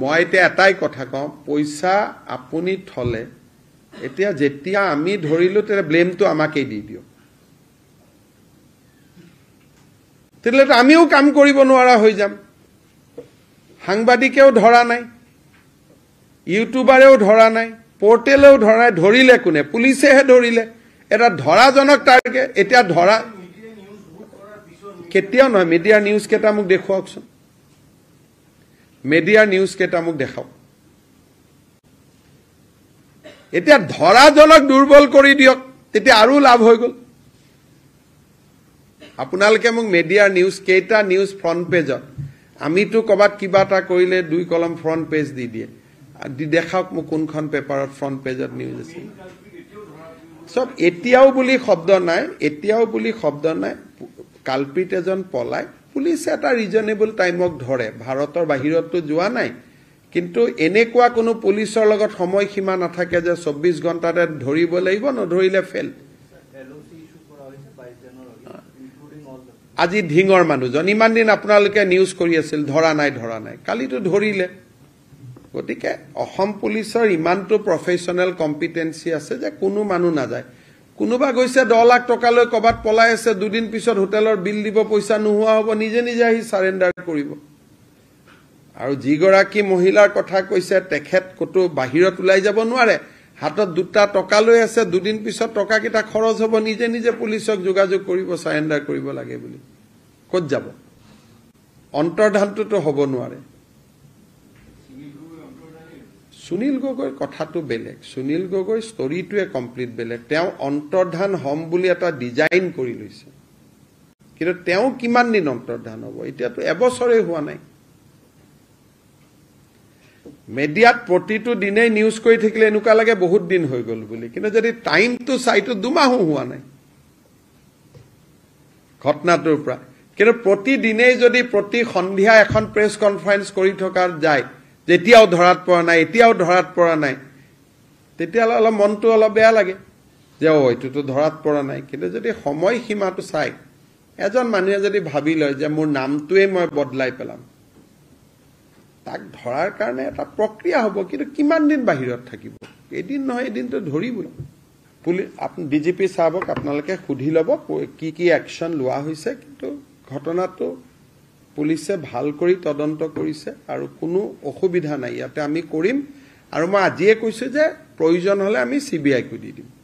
মই এতিয়া এটাই কথা কওঁ পইচা আপুনি থলে এতিয়া যেতিয়া আমি ধৰিলোঁ তেতিয়া ব্লেমটো আমাকেই দি দিয়ক তেতিয়াহ'লে আমিও কাম কৰিব নোৱাৰা হৈ যাম সাংবাদিকেও ধৰা নাই ইউটিউবাৰেও ধৰা নাই পৰ্টেলেও ধৰা নাই ধৰিলে কোনে পুলিচেহে ধৰিলে এটা ধৰাজনক তাৰ্গে এতিয়া ধৰা কেতিয়াও নহয় মিডিয়াৰ নিউজকেইটা মোক দেখুৱাওকচোন মেডিয়াৰ নিউজ কেইটা মোক দেখাওক এতিয়া ধৰাজনক দুৰ্বল কৰি দিয়ক তেতিয়া আৰু লাভ হৈ গল আপোনালোকে মোক মেডিয়াৰ নিউজ কেইটা নিউজ ফ্ৰণ্ট পেজত আমিতো ক'ৰবাত কিবা এটা কৰিলে দুই কলম ফ্ৰণ্ট পেজ দি দিয়ে দেখাওক মোক কোনখন পেপাৰত ফ্ৰণ্ট পেজত নিউজ আছে চব এতিয়াও বুলি শব্দ নাই এতিয়াও বুলি শব্দ নাই কাল্পিত এজন পলাই পুলিচে এটা ৰিজনেবল টাইমক ধৰে ভাৰতৰ বাহিৰতটো যোৱা নাই কিন্তু এনেকুৱা কোনো পুলিচৰ লগত সময়সীমা নাথাকে যে চৌব্বিছ ঘণ্টাতে ধৰিব লাগিব নধৰিলে ফেল আজি ঢিঙৰ মানুহজন ইমান দিন আপোনালোকে নিউজ কৰি আছিল ধৰা নাই ধৰা নাই কালিতো ধৰিলে গতিকে অসম পুলিচৰ ইমানটো প্ৰফেচনেল কম্পিটেঞ্চি আছে যে কোনো মানুহ নাযায় কোনোবা গৈছে দহ লাখ টকালৈ ক'ৰবাত পলাই আছে দুদিন পিছত হোটেলৰ বিল দিব পইচা নোহোৱা হ'ব নিজে নিজে আহি চাৰেণ্ডাৰ কৰিব আৰু যিগৰাকী মহিলাৰ কথা কৈছে তেখেত ক'তো বাহিৰত ওলাই যাব নোৱাৰে হাতত দুটা টকা লৈ আছে দুদিন পিছত টকাকেইটা খৰচ হ'ব নিজে নিজে পুলিচক যোগাযোগ কৰিব চাৰেণ্ডাৰ কৰিব লাগে বুলি ক'ত যাব অন্তৰ্ধানটোতো হ'ব নোৱাৰে সুনীল গগৈ কথাটো বেলেগ সুনীল গগৈ ষ্টৰিটোৱে কমপ্লিট বেলেগ তেওঁ অন্তৰ্ধান হম বুলি এটা ডিজাইন কৰি লৈছে কিন্তু তেওঁ কিমান দিন অন্তৰ্ধান হ'ব এতিয়াতো এবছৰেই হোৱা নাই মেডিয়াত প্ৰতিটো দিনেই নিউজ কৰি থাকিলে এনেকুৱা লাগে বহুত দিন হৈ গ'ল বুলি কিন্তু যদি টাইমটো চাইটো দুমাহো হোৱা নাই ঘটনাটোৰ পৰা কিন্তু প্ৰতিদিনেই যদি প্ৰতি সন্ধিয়া এখন প্ৰেছ কনফাৰেঞ্চ কৰি থকা যায় যেতিয়াও ধৰাত পৰা নাই এতিয়াও ধৰাত পৰা নাই তেতিয়াহ'লে অলপ মনটো অলপ বেয়া লাগে যে অ' এইটোতো ধৰাত পৰা নাই কিন্তু যদি সময়সীমাটো চাই এজন মানুহে যদি ভাবি লয় যে মোৰ নামটোৱেই মই বদলাই পেলাম তাক ধৰাৰ কাৰণে এটা প্ৰক্ৰিয়া হ'ব কিন্তু কিমান দিন বাহিৰত থাকিব এদিন নহয় এদিনটো ধৰিব পুলিচ আপুনি ডি জি পি চাহাবক আপোনালোকে সুধি ল'ব কি কি একশ্যন লোৱা হৈছে কিন্তু ঘটনাটো পুলিচে ভাল কৰি তদন্ত কৰিছে আৰু কোনো অসুবিধা নাই ইয়াতে আমি কৰিম আৰু মই আজিয়ে কৈছোঁ যে প্ৰয়োজন হলে আমি চি বি আইকো দি দিম